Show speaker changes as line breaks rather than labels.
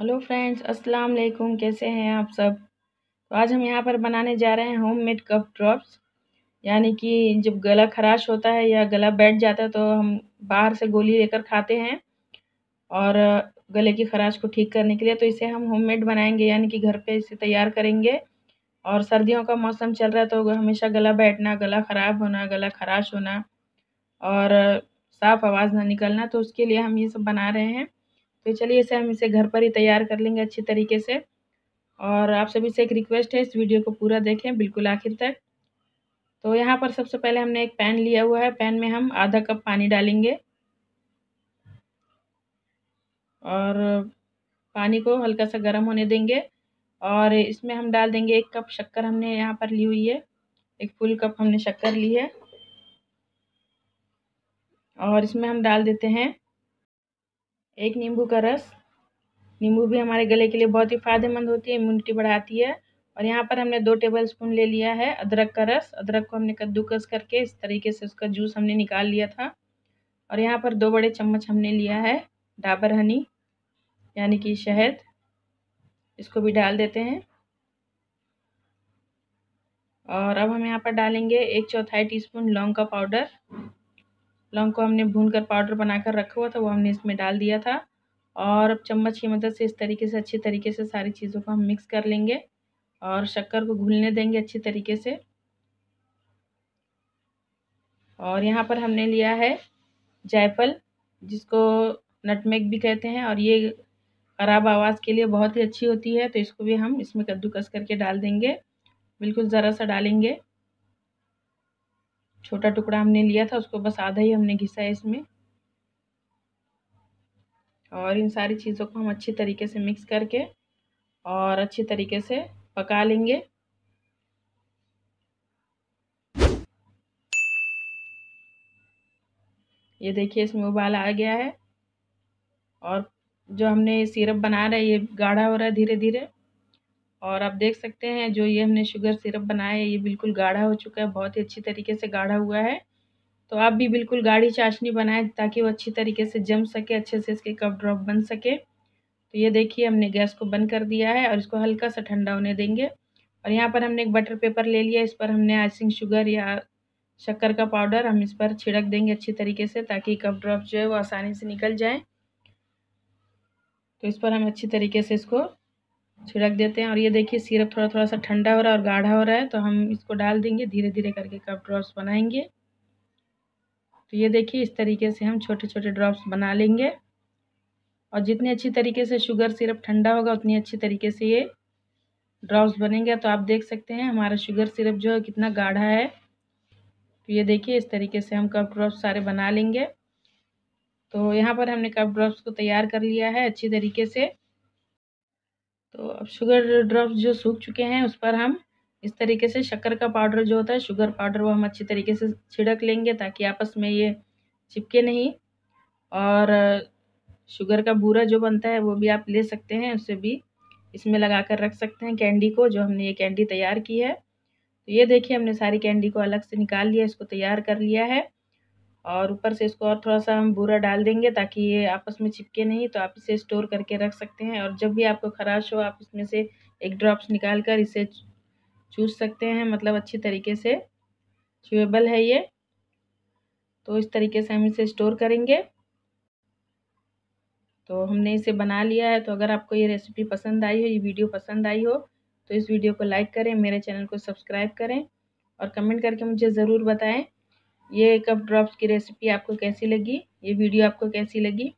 hello friends अस्सलाम वालेकुम कैसे हैं आप सब तो आज हम यहाँ पर बनाने जा रहे हैं होम मेड कप ड्रॉप्स यानी कि जब गला खराश होता है या गला बैठ जाता है तो हम बाहर से गोली लेकर खाते हैं और गले की खराश को ठीक करने के लिए तो इसे हम होम मेड बनाएंगे यानी कि घर पे इसे तैयार करेंगे और सर्दियों का मौसम चल रहा है तो हमेशा गला बैठना गला ख़राब होना गला खराश होना और साफ़ आवाज़ ना निकलना तो उसके लिए हम ये सब बना रहे हैं तो चलिए इसे हम इसे घर पर ही तैयार कर लेंगे अच्छी तरीके से और आप सभी से एक रिक्वेस्ट है इस वीडियो को पूरा देखें बिल्कुल आखिर तक तो यहाँ पर सबसे पहले हमने एक पैन लिया हुआ है पैन में हम आधा कप पानी डालेंगे और पानी को हल्का सा गर्म होने देंगे और इसमें हम डाल देंगे एक कप शक्कर हमने यहाँ पर ली हुई है एक फुल कप हमने शक्कर ली है और इसमें हम डाल देते हैं एक नींबू का रस नींबू भी हमारे गले के लिए बहुत ही फायदेमंद होती है इम्यूनिटी बढ़ाती है और यहाँ पर हमने दो टेबल स्पून ले लिया है अदरक का रस अदरक को हमने कद्दूकस करके इस तरीके से उसका जूस हमने निकाल लिया था और यहाँ पर दो बड़े चम्मच हमने लिया है डाबर हनी यानी कि शहद इसको भी डाल देते हैं और अब हम यहाँ पर डालेंगे एक चौथाई टीस्पून लौंग का पाउडर लौंग को हमने भून कर पाउडर बनाकर रखा हुआ था वो हमने इसमें डाल दिया था और अब चम्मच की मदद से इस तरीके से अच्छी तरीके से सारी चीज़ों को हम मिक्स कर लेंगे और शक्कर को घुलने देंगे अच्छी तरीके से और यहाँ पर हमने लिया है जायफल जिसको नटमेग भी कहते हैं और ये ख़राब आवाज़ के लिए बहुत ही अच्छी होती है तो इसको भी हम इसमें कद्दूकस करके डाल देंगे बिल्कुल ज़रा सा डालेंगे छोटा टुकड़ा हमने लिया था उसको बस आधा ही हमने घिसा है इसमें और इन सारी चीज़ों को हम अच्छे तरीके से मिक्स करके और अच्छे तरीके से पका लेंगे ये देखिए इसमें उबाल आ गया है और जो हमने सिरप बना रहे ये गाढ़ा हो रहा है धीरे धीरे और आप देख सकते हैं जो ये हमने शुगर सिरप बनाया है ये बिल्कुल गाढ़ा हो चुका है बहुत ही अच्छी तरीके से गाढ़ा हुआ है तो आप भी बिल्कुल गाढ़ी चाशनी बनाएं ताकि वो अच्छी तरीके से जम सके अच्छे से इसके कप ड्रॉप बन सके तो ये देखिए हमने गैस को बंद कर दिया है और इसको हल्का सा ठंडा होने देंगे और यहाँ पर हमने एक बटर पेपर ले लिया इस पर हमने आइसिंग शुगर या शक्कर का पाउडर हम इस पर छिड़क देंगे अच्छी तरीके से ताकि कप ड्रॉप जो है वो आसानी से निकल जाए तो इस पर हम अच्छी तरीके से इसको छिड़क देते हैं और ये देखिए सिरप थोड़ा थोड़ा सा ठंडा हो रहा है और गाढ़ा हो रहा है तो हम इसको डाल देंगे धीरे धीरे करके कप ड्रॉप्स बनाएंगे तो ये देखिए इस तरीके से हम छोटे छोटे ड्रॉप्स बना लेंगे और जितनी अच्छी तरीके से शुगर सिरप ठंडा होगा उतनी अच्छी तरीके से ये ड्रॉप्स बनेंगे तो आप देख सकते हैं हमारा शुगर सिरप जो है कितना गाढ़ा है तो ये देखिए इस तरीके से हम कप ड्रॉप्स सारे बना लेंगे तो यहाँ पर हमने कप ड्रॉप्स को तैयार कर लिया है अच्छी तरीके से तो अब शुगर ड्रॉप्स जो सूख चुके हैं उस पर हम इस तरीके से शक्कर का पाउडर जो होता है शुगर पाउडर वो हम अच्छी तरीके से छिड़क लेंगे ताकि आपस में ये चिपके नहीं और शुगर का बूरा जो बनता है वो भी आप ले सकते हैं उसे भी इसमें लगा कर रख सकते हैं कैंडी को जो हमने ये कैंडी तैयार की है तो ये देखिए हमने सारी कैंडी को अलग से निकाल लिया इसको तैयार कर लिया है और ऊपर से इसको और थोड़ा सा हम बूरा डाल देंगे ताकि ये आपस में चिपके नहीं तो आप इसे स्टोर करके रख सकते हैं और जब भी आपको खराश हो आप इसमें से एक ड्रॉप्स निकाल कर इसे चूस सकते हैं मतलब अच्छी तरीके से च्यूएबल है ये तो इस तरीके से हम इसे स्टोर करेंगे तो हमने इसे बना लिया है तो अगर आपको ये रेसिपी पसंद आई हो ये वीडियो पसंद आई हो तो इस वीडियो को लाइक करें मेरे चैनल को सब्सक्राइब करें और कमेंट करके मुझे ज़रूर बताएं ये कप ड्रॉप्स की रेसिपी आपको कैसी लगी ये वीडियो आपको कैसी लगी